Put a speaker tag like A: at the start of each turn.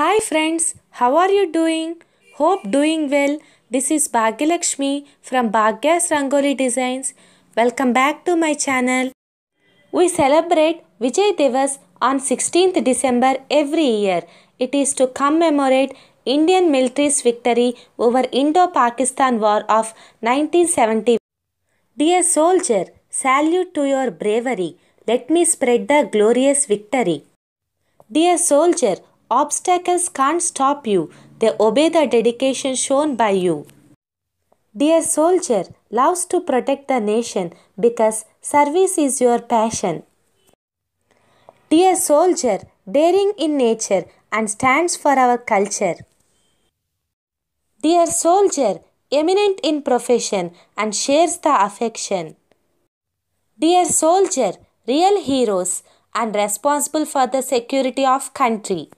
A: Hi friends, how are you doing? Hope doing well. This is Bhagyalakshmi from Bhagya's Rangoli Designs. Welcome back to my channel. We celebrate Vijay Devas on 16th December every year. It is to commemorate Indian military's victory over Indo-Pakistan War of 1970. Dear soldier, salute to your bravery. Let me spread the glorious victory. Dear soldier, Obstacles can't stop you, they obey the dedication shown by you. Dear soldier, loves to protect the nation because service is your passion. Dear soldier, daring in nature and stands for our culture. Dear soldier, eminent in profession and shares the affection. Dear soldier, real heroes and responsible for the security of country.